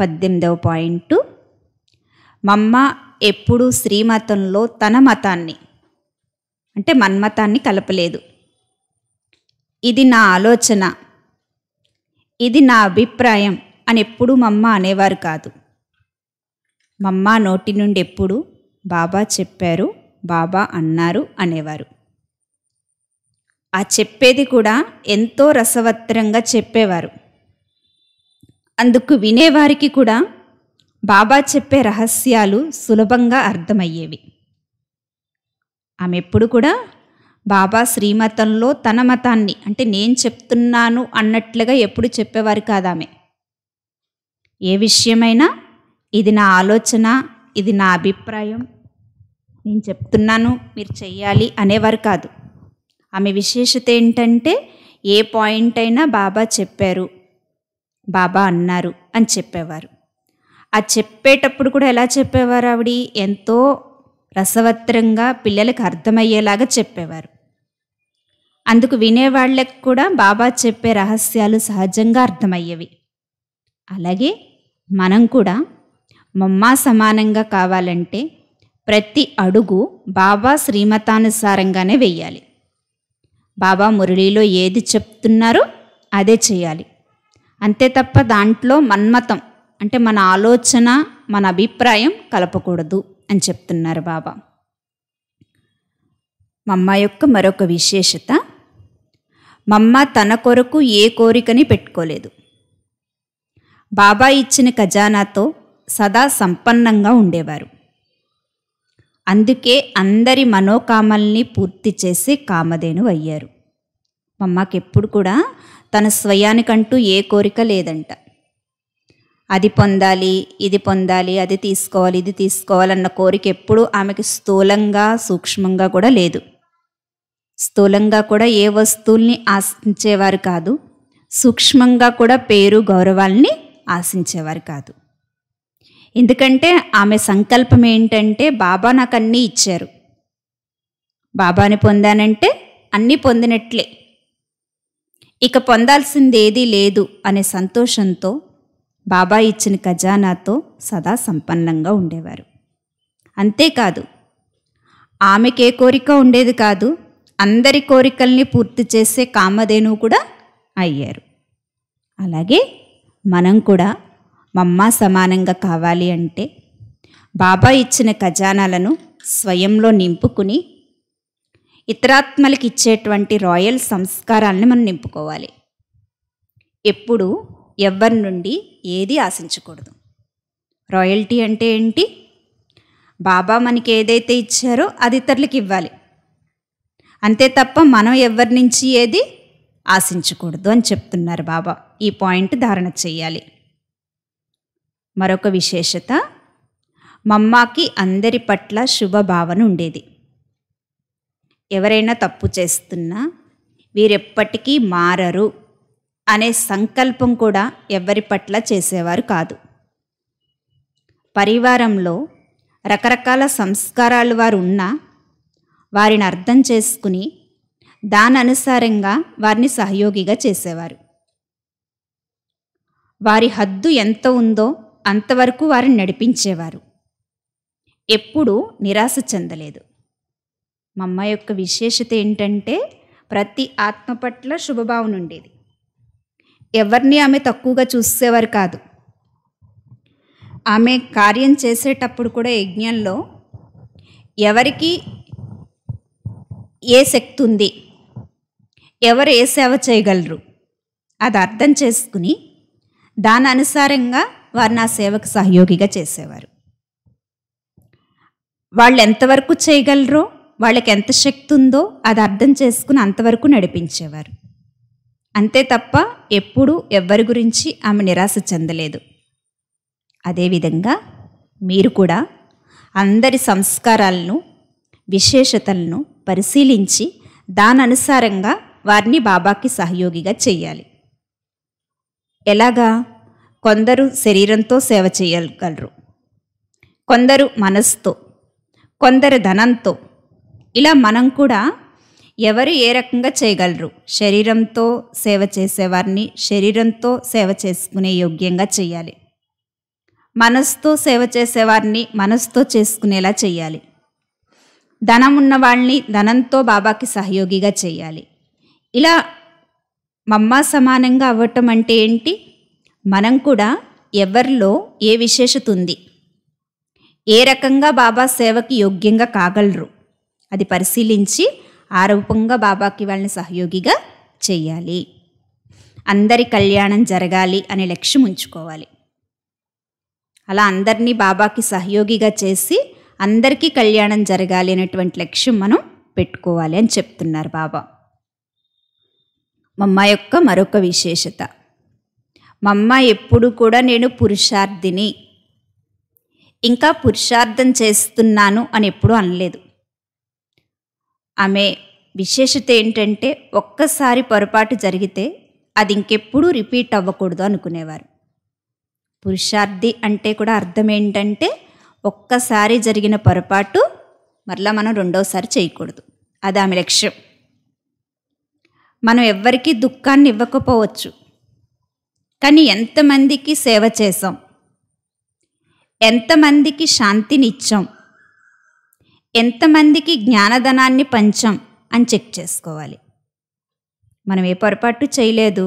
పద్దెనిమిదవ పాయింట్ మమ్మ ఎప్పుడూ శ్రీమతంలో తన మతాన్ని అంటే మన్మతాన్ని కలపలేదు ఇది నా ఆలోచన ఇది నా అభిప్రాయం అని ఎప్పుడూ మమ్మ అనేవారు కాదు మమ్మ నోటి నుండి ఎప్పుడు బాబా చెప్పారు బాబా అన్నారు అనేవారు ఆ చెప్పేది కూడా ఎంతో రసవత్రంగా చెప్పేవారు అందుకు వినేవారికి కూడా బాబా చెప్పే రహస్యాలు సులభంగా అర్థమయ్యేవి ఆమె ఎప్పుడు కూడా బాబా శ్రీమతంలో తన మతాన్ని అంటే నేను చెప్తున్నాను అన్నట్లుగా ఎప్పుడు చెప్పేవారు కాదామె ఏ విషయమైనా ఇది నా ఆలోచన ఇది నా అభిప్రాయం నేను చెప్తున్నాను మీరు చెయ్యాలి అనేవారు కాదు ఆమె విశేషత ఏంటంటే ఏ పాయింట్ అయినా బాబా చెప్పారు బాబా అన్నారు అని చెప్పేవారు ఆ చెప్పేటప్పుడు కూడా ఎలా చెప్పేవారు ఆవిడ ఎంతో రసవత్రంగా పిల్లలకు అర్థమయ్యేలాగా చెప్పేవారు అందుకు వినేవాళ్లకు కూడా బాబా చెప్పే రహస్యాలు సహజంగా అర్థమయ్యేవి అలాగే మనం కూడా మమ్మా సమానంగా కావాలంటే ప్రతి అడుగు బాబా శ్రీమతానుసారంగానే వెయ్యాలి బాబా మురళిలో ఏది చెప్తున్నారో అదే చేయాలి అంతే తప్ప దాంట్లో మన్మతం అంటే మన ఆలోచన మన అభిప్రాయం కలపకూడదు అని చెప్తున్నారు బాబా మమ్మ యొక్క మరొక విశేషత మమ్మ తన కొరకు ఏ కోరికని పెట్టుకోలేదు బాబా ఇచ్చిన ఖజానాతో సదా సంపన్నంగా ఉండేవారు అందుకే అందరి మనోకామల్ని పూర్తి చేసి కామధేను అయ్యారు మమ్మకెప్పుడు కూడా తన స్వయానికంటూ ఏ కోరిక లేదంట అది పొందాలి ఇది పొందాలి అది తీసుకోవాలి ఇది తీసుకోవాలన్న కోరిక ఎప్పుడూ ఆమెకి స్థూలంగా సూక్ష్మంగా కూడా లేదు స్థూలంగా కూడా ఏ వస్తువుల్ని ఆశించేవారు కాదు సూక్ష్మంగా కూడా పేరు గౌరవాల్ని ఆశించేవారు కాదు ఎందుకంటే ఆమె సంకల్పం ఏంటంటే బాబా నాకు అన్నీ ఇచ్చారు బాబాని పొందానంటే అన్నీ పొందినట్లే ఇక పొందాల్సింది ఏదీ లేదు అనే సంతోషంతో బాబా ఇచ్చిన ఖజానాతో సదా సంపన్నంగా ఉండేవారు అంతేకాదు ఆమెకే కోరిక ఉండేది కాదు అందరి కోరికల్ని పూర్తి చేసే కామధేను కూడా అయ్యారు అలాగే మనం కూడా మమ్మ సమానంగా కావాలి అంటే బాబా ఇచ్చిన ఖజానాలను స్వయంలో నింపుకుని ఇతరాత్మలకు ఇచ్చేటువంటి రాయల్ సంస్కారాలను మనం నింపుకోవాలి ఎప్పుడు ఎవరి నుండి ఏది ఆశించకూడదు రాయల్టీ అంటే ఏంటి బాబా మనకి ఏదైతే ఇచ్చారో అది ఇతరులకు ఇవ్వాలి అంతే తప్ప మనం ఎవరి నుంచి ఏది ఆశించకూడదు అని చెప్తున్నారు బాబా ఈ పాయింట్ ధారణ చేయాలి మరొక విశేషత మమ్మాకి అందరి పట్ల శుభభావన ఉండేది ఎవరైనా తప్పు చేస్తున్నా వీరెప్పటికీ మారరు అనే సంకల్పం కూడా ఎవరి పట్ల చేసేవారు కాదు పరివారంలో రకరకాల సంస్కారాలు వారు ఉన్నా వారిని అర్థం చేసుకుని దాననుసారంగా వారిని సహయోగిగా చేసేవారు వారి హద్దు ఎంత ఉందో అంతవరకు వారిని నడిపించేవారు ఎప్పుడూ నిరాశ చెందలేదు మా అమ్మ యొక్క విశేషత ఏంటంటే ప్రతి ఆత్మ పట్ల శుభభావన ఉండేది ఎవరిని ఆమె తక్కువగా చూసేవారు కాదు ఆమె కార్యం చేసేటప్పుడు కూడా యజ్ఞంలో ఎవరికి ఏ శక్తి ఉంది ఎవరు ఏ సేవ చేయగలరు అది అర్థం చేసుకుని దాని అనుసారంగా వారు నా సేవకు సహయోగిగా చేసేవారు వాళ్ళు ఎంతవరకు చేయగలరో వాళ్ళకి ఎంత శక్తి ఉందో అది అర్థం చేసుకుని అంతవరకు నడిపించేవారు అంతే తప్ప ఎప్పుడూ ఎవ్వరి గురించి ఆమె నిరాశ చెందలేదు అదేవిధంగా మీరు కూడా అందరి సంస్కారాలను విశేషతలను పరిశీలించి దాననుసారంగా వారిని బాబాకి సహయోగిగా చేయాలి ఎలాగా కొందరు శరీరంతో సేవ చేయగలరు కొందరు మనస్సుతో కొందరు ధనంతో ఇలా మనం కూడా ఎవరు ఏ రకంగా చేయగలరు శరీరంతో సేవ చేసేవారిని శరీరంతో సేవ చేసుకునే యోగ్యంగా చేయాలి మనస్సుతో సేవ చేసేవారిని మనస్సుతో చేసుకునేలా చేయాలి ధనం ఉన్న వాళ్ళని ధనంతో బాబాకి సహయోగిగా చేయాలి ఇలా మమ్మ సమానంగా అవ్వటం అంటే ఏంటి మనం కూడా ఎవరిలో ఏ విశేషత ఉంది ఏ రకంగా బాబా సేవకి యోగ్యంగా కాగలరు అది పరిశీలించి ఆ రూపంగా బాబాకి వాళ్ళని సహయోగిగా చేయాలి అందరి కళ్యాణం జరగాలి అనే లక్ష్యం ఉంచుకోవాలి అలా అందరినీ బాబాకి సహయోగిగా చేసి అందరికీ కళ్యాణం జరగాలి అనేటువంటి లక్ష్యం మనం పెట్టుకోవాలి అని చెప్తున్నారు బాబా మమ్మ యొక్క మరొక విశేషత మమ్మ ఎప్పుడు కూడా నేను పురుషార్థిని ఇంకా పురుషార్థం చేస్తున్నాను అని ఎప్పుడూ అనలేదు ఆమె విశేషత ఏంటంటే ఒక్కసారి పొరపాటు జరిగితే అది ఇంకెప్పుడు రిపీట్ అవ్వకూడదు అనుకునేవారు పురుషార్థి అంటే కూడా అర్థం ఏంటంటే ఒక్కసారి జరిగిన పొరపాటు మరలా మనం రెండోసారి చేయకూడదు అది ఆమె లక్ష్యం మనం ఎవ్వరికీ దుఃఖాన్ని ఇవ్వకపోవచ్చు కానీ ఎంతమందికి సేవ చేసాం ఎంతమందికి శాంతిని ఇచ్చాం ఎంతమందికి జ్ఞానధనాన్ని పంచాం అని చెక్ చేసుకోవాలి మనం ఏ పొరపాటు చేయలేదు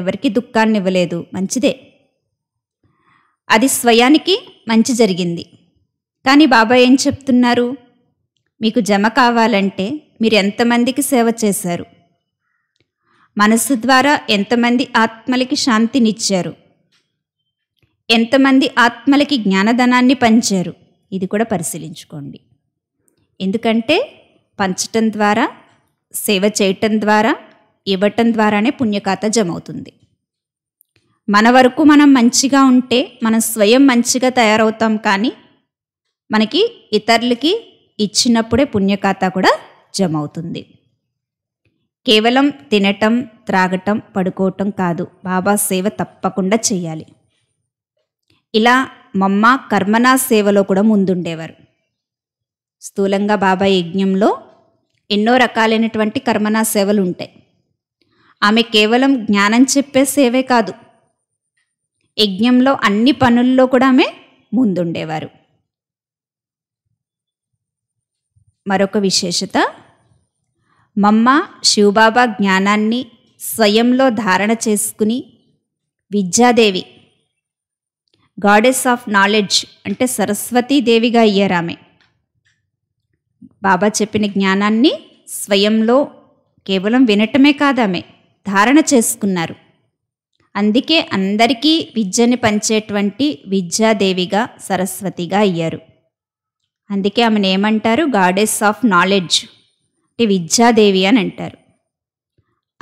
ఎవరికి దుఃఖాన్ని ఇవ్వలేదు మంచిదే అది స్వయానికి మంచి జరిగింది కానీ బాబా ఏం చెప్తున్నారు మీకు జమ కావాలంటే మీరు ఎంతమందికి సేవ చేశారు మనసు ద్వారా ఎంతమంది ఆత్మలకి శాంతినిచ్చారు ఎంతమంది ఆత్మలకి జ్ఞానధనాన్ని పంచారు ఇది కూడా పరిశీలించుకోండి ఎందుకంటే పంచటం ద్వారా సేవ చేయటం ద్వారా ఇవ్వటం ద్వారానే పుణ్యకాత జమవుతుంది మన వరకు మనం మంచిగా ఉంటే మనం స్వయం మంచిగా తయారవుతాం కానీ మనకి ఇతరులకి ఇచ్చినప్పుడే పుణ్యఖాత కూడా జమ అవుతుంది కేవలం తినటం త్రాగటం పడుకోవటం కాదు బాబా సేవ తప్పకుండా చేయాలి ఇలా మమ్మ కర్మనా సేవలో కూడా ముందుండేవారు స్థూలంగా బాబా యజ్ఞంలో ఎన్నో రకాలైనటువంటి కర్మనా సేవలు ఉంటాయి ఆమె కేవలం జ్ఞానం చెప్పే సేవే కాదు యజ్ఞంలో అన్ని పనుల్లో కూడా ఆమె ముందుండేవారు మరొక విశేషత మమ్మ శివబాబా జ్ఞానాన్ని స్వయంలో ధారణ చేసుకుని విద్యాదేవి గాడెస్ ఆఫ్ నాలెడ్జ్ అంటే సరస్వతీదేవిగా అయ్యారు ఆమె బాబా చెప్పిన జ్ఞానాన్ని స్వయంలో కేవలం వినటమే ఆమె ధారణ చేసుకున్నారు అందుకే అందరికీ విద్యని పంచేటువంటి విద్యాదేవిగా సరస్వతిగా అయ్యారు అందుకే ఆమెను ఏమంటారు గాడెస్ ఆఫ్ నాలెడ్జ్ అంటే విద్యాదేవి అని అంటారు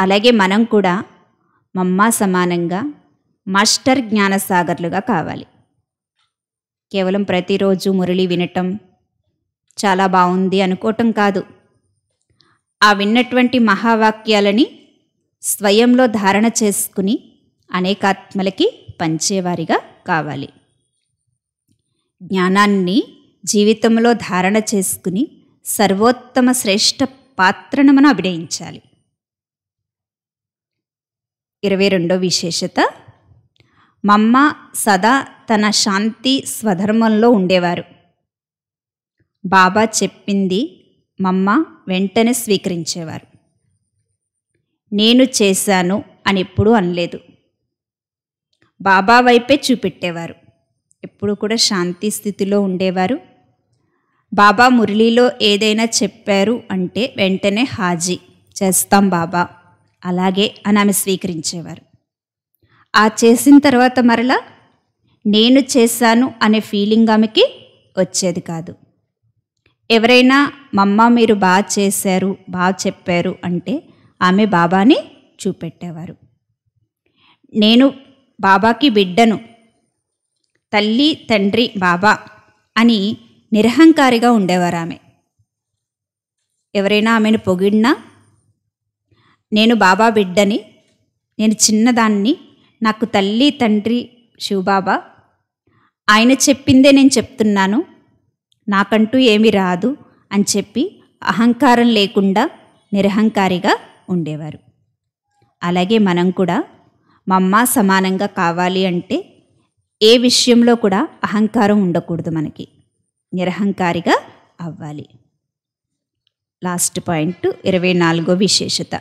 అలాగే మనం కూడా మమ్మ సమానంగా మాస్టర్ జ్ఞానసాగర్లుగా కావాలి కేవలం ప్రతిరోజు మురళి వినటం చాలా బాగుంది అనుకోవటం కాదు ఆ విన్నటువంటి మహావాక్యాలని స్వయంలో ధారణ చేసుకుని అనేకాత్మలకి పంచేవారిగా కావాలి జ్ఞానాన్ని జీవితంలో ధారణ చేసుకుని సర్వోత్తమ శ్రేష్ఠ పాత్రను మనం అభినయించాలి ఇరవై రెండో విశేషత మమ్మ సదా తన శాంతి స్వధర్మంలో ఉండేవారు బాబా చెప్పింది మమ్మ వెంటనే స్వీకరించేవారు నేను చేశాను అని ఎప్పుడూ అనలేదు బాబా వైపే చూపెట్టేవారు ఎప్పుడు కూడా శాంతి స్థితిలో ఉండేవారు బాబా మురళీలో ఏదైనా చెప్పారు అంటే వెంటనే హాజీ చేస్తాం బాబా అలాగే అని ఆమె స్వీకరించేవారు ఆ చేసిన తర్వాత మరలా నేను చేశాను అనే ఫీలింగ్ ఆమెకి వచ్చేది కాదు ఎవరైనా మమ్మ మీరు బాగా చేశారు బాగా చెప్పారు అంటే ఆమె బాబాని చూపెట్టేవారు నేను బాబాకి బిడ్డను తల్లి తండ్రి బాబా అని నిరహంకారిగా ఉండేవారు ఆమె ఎవరైనా ఆమెను పొగిడినా నేను బాబా బిడ్డని నేను చిన్నదాన్ని నాకు తల్లి తండ్రి శివబాబా ఆయన చెప్పిందే నేను చెప్తున్నాను నాకంటూ ఏమీ రాదు అని చెప్పి అహంకారం లేకుండా నిరహంకారిగా ఉండేవారు అలాగే మనం కూడా మా అమ్మ సమానంగా కావాలి అంటే ఏ విషయంలో కూడా అహంకారం ఉండకూడదు మనకి నిరహంకారిగా అవ్వాలి లాస్ట్ పాయింట్ ఇరవై నాలుగో విశేషత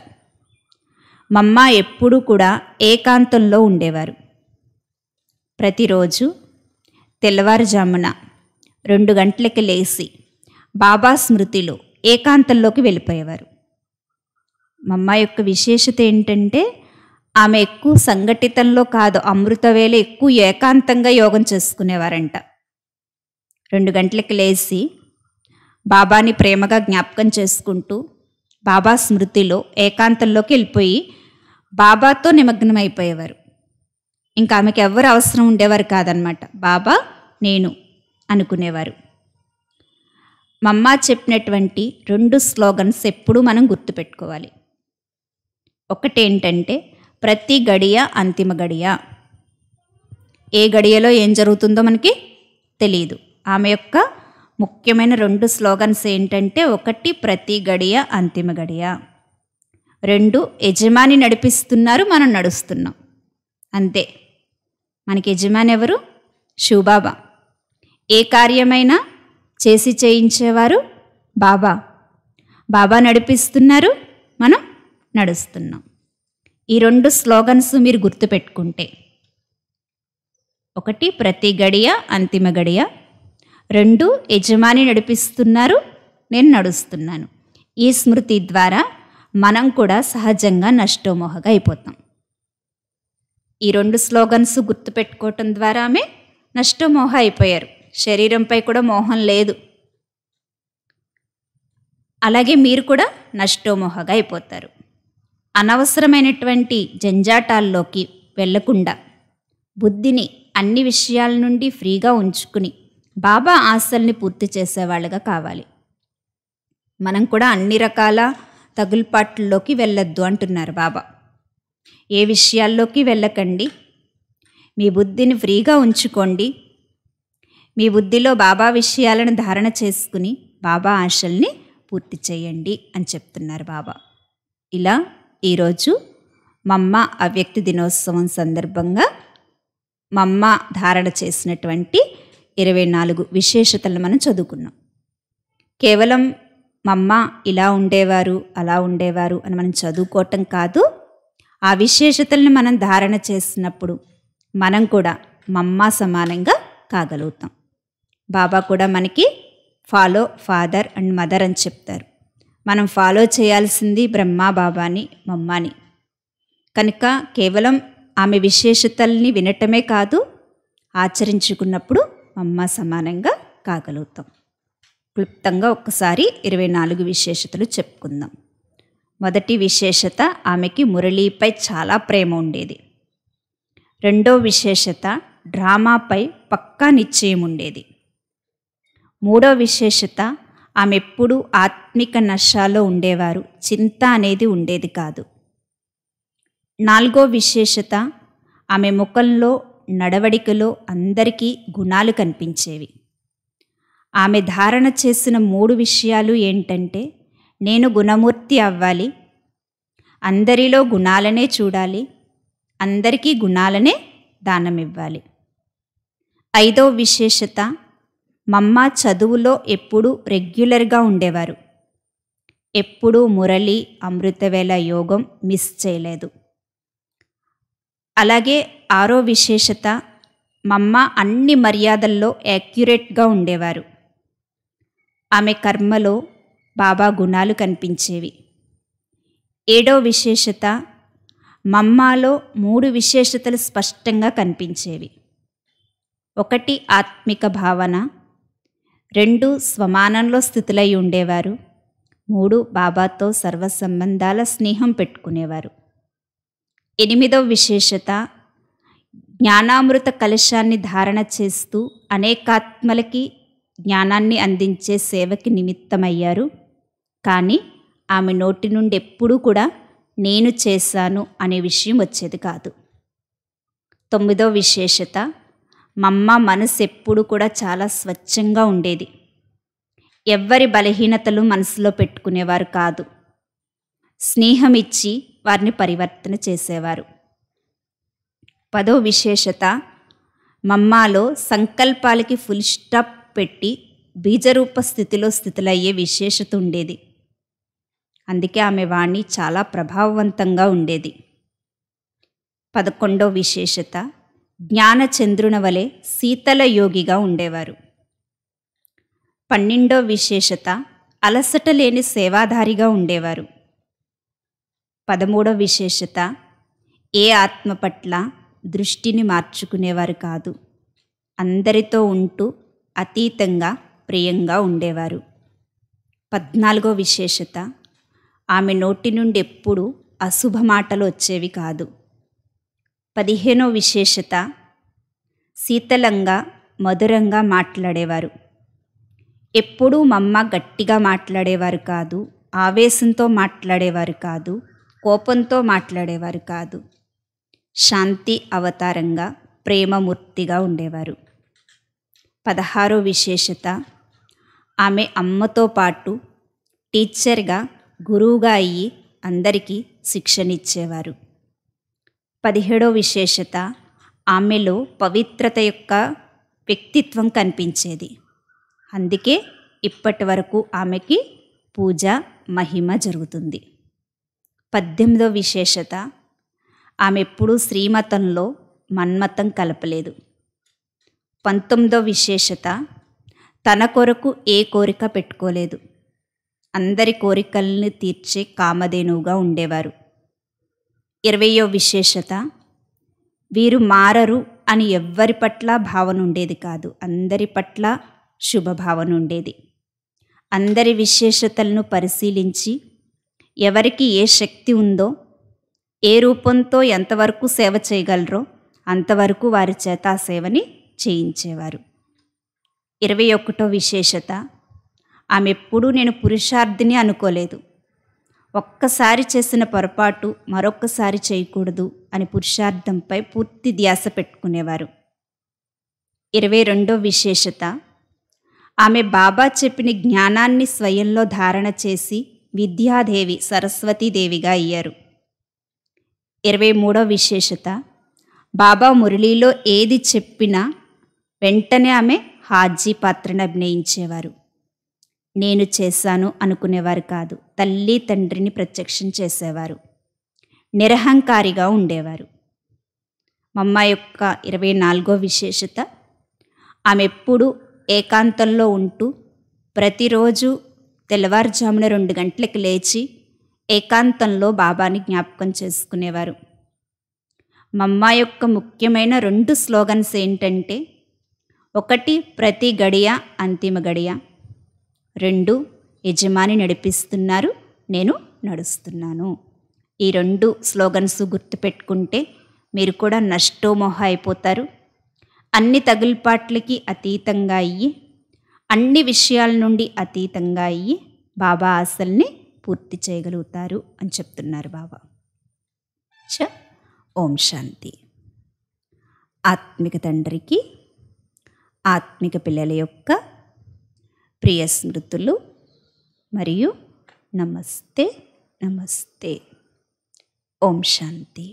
మమ్మ ఎప్పుడూ కూడా ఏకాంతంలో ఉండేవారు ప్రతిరోజు తెల్లవారుజామున రెండు గంటలకి లేచి బాబా స్మృతిలో ఏకాంతంలోకి వెళ్ళిపోయేవారు మమ్మ యొక్క విశేషత ఏంటంటే ఆమె ఎక్కువ సంఘటితంలో కాదు అమృతవేళ ఎక్కువ ఏకాంతంగా యోగం చేసుకునేవారంట రెండు గంటలకు లేచి బాబాని ప్రేమగా జ్ఞాపకం చేసుకుంటూ బాబా స్మృతిలో ఏకాంతంలోకి వెళ్ళిపోయి బాబాతో నిమగ్నం అయిపోయేవారు ఇంకా ఆమెకు ఎవరు అవసరం ఉండేవారు కాదనమాట బాబా నేను అనుకునేవారు మమ్మ చెప్పినటువంటి రెండు స్లోగన్స్ ఎప్పుడూ మనం గుర్తుపెట్టుకోవాలి ఒకటేంటంటే ప్రతి గడియ అంతిమ గడియ ఏ గడియలో ఏం జరుగుతుందో మనకి తెలియదు ఆమె యొక్క ముఖ్యమైన రెండు స్లోగన్స్ ఏంటంటే ఒకటి ప్రతి గడియ అంతిమ గడియ రెండు యజమాని నడిపిస్తున్నారు మనం నడుస్తున్నాం అంతే మనకి యజమాని ఎవరు శివబాబా ఏ కార్యమైనా చేసి చేయించేవారు బాబా బాబా నడిపిస్తున్నారు మనం నడుస్తున్నాం ఈ రెండు స్లోగన్స్ మీరు గుర్తుపెట్టుకుంటే ఒకటి ప్రతి గడియ అంతిమ గడియ రెండు యజమాని నడిపిస్తున్నారు నేను నడుస్తున్నాను ఈ స్మృతి ద్వారా మనం కూడా సహజంగా నష్టోమోహగా అయిపోతాం ఈ రెండు స్లోగన్స్ గుర్తుపెట్టుకోవటం ద్వారామే నష్టమోహ అయిపోయారు శరీరంపై కూడా మోహం లేదు అలాగే మీరు కూడా నష్టోమోహగా అయిపోతారు అనవసరమైనటువంటి జంజాటాల్లోకి వెళ్లకుండా బుద్ధిని అన్ని విషయాల నుండి ఫ్రీగా ఉంచుకుని బాబా ఆశల్ని పూర్తి చేసేవాళ్ళుగా కావాలి మనం కూడా అన్ని రకాల తగులుపాట్లలోకి వెళ్ళొద్దు అంటున్నారు బాబా ఏ విషయాల్లోకి వెళ్ళకండి మీ బుద్ధిని ఫ్రీగా ఉంచుకోండి మీ బుద్ధిలో బాబా విషయాలను ధారణ చేసుకుని బాబా ఆశల్ని పూర్తి చేయండి అని చెప్తున్నారు బాబా ఇలా ఈరోజు మమ్మ అవ్యక్తి దినోత్సవం సందర్భంగా మమ్మ ధారణ చేసినటువంటి ఇరవై నాలుగు విశేషతలను మనం చదువుకున్నాం కేవలం మమ్మ ఇలా ఉండేవారు అలా ఉండేవారు అని మనం చదువుకోవటం కాదు ఆ విశేషతల్ని మనం ధారణ చేసినప్పుడు మనం కూడా మమ్మ సమానంగా కాగలుగుతాం బాబా కూడా మనకి ఫాలో ఫాదర్ అండ్ మదర్ అని చెప్తారు మనం ఫాలో చేయాల్సింది బ్రహ్మా బాబాని మమ్మాని కనుక కేవలం ఆమె విశేషతల్ని వినటమే కాదు ఆచరించుకున్నప్పుడు మమ్మ సమానంగా కాగలుగుతాం క్లుప్తంగా ఒక్కసారి ఇరవై నాలుగు విశేషతలు చెప్పుకుందాం మొదటి విశేషత ఆమెకి మురళీపై చాలా ప్రేమ ఉండేది రెండో విశేషత డ్రామాపై పక్కా నిశ్చయం ఉండేది మూడో విశేషత ఆమె ఎప్పుడూ ఆత్మిక నష్టాల్లో ఉండేవారు చింత అనేది ఉండేది కాదు నాలుగో విశేషత ఆమె ముఖంలో నడవడికలో అందరికీ గుణాలు కనిపించేవి ఆమె ధారణ చేసిన మూడు విషయాలు ఏంటంటే నేను గుణమూర్తి అవ్వాలి అందరిలో గుణాలనే చూడాలి అందరికీ గుణాలనే దానమివ్వాలి ఐదో విశేషత మమ్మ చదువులో ఎప్పుడూ రెగ్యులర్గా ఉండేవారు ఎప్పుడూ మురళి అమృతవేళ యోగం మిస్ చేయలేదు అలాగే ఆరో విశేషత మమ్మ అన్ని మర్యాదల్లో యాక్యురేట్గా ఉండేవారు ఆమె కర్మలో బాబా గుణాలు కనిపించేవి ఏడో విశేషత మమ్మాలో మూడు విశేషతలు స్పష్టంగా కనిపించేవి ఒకటి ఆత్మిక భావన రెండు స్వమానంలో స్థితులై ఉండేవారు మూడు బాబాతో సర్వ సంబంధాల స్నేహం పెట్టుకునేవారు ఎనిమిదవ విశేషత జ్ఞానామృత కలశాన్ని ధారణ చేస్తూ అనేకాత్మలకి జ్ఞానాన్ని అందించే సేవకి నిమిత్తమయ్యారు కానీ ఆమె నోటి నుండి ఎప్పుడూ కూడా నేను చేశాను అనే విషయం వచ్చేది కాదు తొమ్మిదో విశేషత మా అమ్మ మనసు ఎప్పుడు కూడా చాలా స్వచ్ఛంగా ఉండేది ఎవ్వరి బలహీనతలు మనసులో పెట్టుకునేవారు కాదు స్నేహం ఇచ్చి వారిని పరివర్తన చేసేవారు పదో విశేషత మమ్మాలో సంకల్పాలకి ఫుల్ స్టాప్ పెట్టి బీజరూప స్థితిలో స్థితులయ్యే విశేషత ఉండేది అందుకే ఆమె వాణి చాలా ప్రభావవంతంగా ఉండేది పదకొండో విశేషత జ్ఞానచంద్రున వలె శీతల యోగిగా ఉండేవారు పన్నెండో విశేషత అలసట లేని సేవాధారిగా ఉండేవారు పదమూడో విశేషత ఏ ఆత్మ పట్ల దృష్టిని మార్చుకునేవారు కాదు అందరితో ఉంటూ అతీతంగా ప్రియంగా ఉండేవారు పద్నాలుగో విశేషత ఆమె నోటి నుండి ఎప్పుడూ అశుభ మాటలు వచ్చేవి కాదు పదిహేనో విశేషత శీతలంగా మధురంగా మాట్లాడేవారు ఎప్పుడూ మమ్మ గట్టిగా మాట్లాడేవారు కాదు ఆవేశంతో మాట్లాడేవారు కాదు కోపంతో మాట్లాడేవారు కాదు శాంతి అవతారంగా ప్రేమమూర్తిగా ఉండేవారు పదహారో విశేషత ఆమె అమ్మతో పాటు టీచర్గా గురువుగా అయ్యి అందరికీ శిక్షణ ఇచ్చేవారు పదిహేడో విశేషత ఆమెలో పవిత్రత యొక్క వ్యక్తిత్వం కనిపించేది అందుకే ఇప్పటి వరకు ఆమెకి పూజ మహిమ జరుగుతుంది పద్దెనిమిదో విశేషత ఆమె ఎప్పుడూ శ్రీమతంలో మన్మతం కలపలేదు పంతొమ్మిదో విశేషత తన కొరకు ఏ కోరిక పెట్టుకోలేదు అందరి కోరికల్ని తీర్చే కామధేనువుగా ఉండేవారు ఇరవయో విశేషత వీరు మారరు అని ఎవ్వరి పట్ల భావన ఉండేది కాదు అందరి పట్ల శుభభావన ఉండేది అందరి విశేషతలను పరిశీలించి ఎవరికి ఏ శక్తి ఉందో ఏ రూపంతో ఎంతవరకు సేవ చేయగలరో అంతవరకు వారి చేత ఆ సేవని చేయించేవారు ఇరవై ఒకటో విశేషత ఆమె ఎప్పుడూ నేను పురుషార్థిని అనుకోలేదు ఒక్కసారి చేసిన పొరపాటు మరొక్కసారి చేయకూడదు అని పురుషార్థంపై పూర్తి ధ్యాస పెట్టుకునేవారు ఇరవై రెండో విశేషత ఆమె బాబా చెప్పిన జ్ఞానాన్ని స్వయంలో ధారణ చేసి విద్యాదేవి సరస్వతీదేవిగా అయ్యారు ఇరవై మూడో విశేషత బాబా మురళీలో ఏది చెప్పినా వెంటనే ఆమె హాజీ పాత్రను అభినయించేవారు నేను చేశాను అనుకునేవారు కాదు తల్లి తండ్రిని ప్రత్యక్షం చేసేవారు నిరహంకారిగా ఉండేవారు మమ్మ యొక్క ఇరవై నాలుగో విశేషత ఆమె ఎప్పుడు ఏకాంతంలో ఉంటూ ప్రతిరోజు తెల్లవారుజామున రెండు గంటలకు లేచి ఏకాంతంలో బాబాని జ్ఞాపకం చేసుకునేవారు మమ్మ యొక్క ముఖ్యమైన రెండు స్లోగన్స్ ఏంటంటే ఒకటి ప్రతి గడియ అంతిమ గడియ రెండు యజమాని నడిపిస్తున్నారు నేను నడుస్తున్నాను ఈ రెండు స్లోగన్స్ గుర్తుపెట్టుకుంటే మీరు కూడా నష్టోమోహ అయిపోతారు అన్ని తగులుపాట్లకి అతీతంగా అయ్యి అన్ని విషయాల నుండి అతీతంగా అయ్యి బాబా ఆశల్ని పూర్తి చేయగలుగుతారు అని చెప్తున్నారు బాబా చ ఓం శాంతి ఆత్మిక తండ్రికి ఆత్మిక పిల్లల యొక్క ప్రియ స్మృతులు మరియు నమస్తే నమస్తే ఓం శాంతి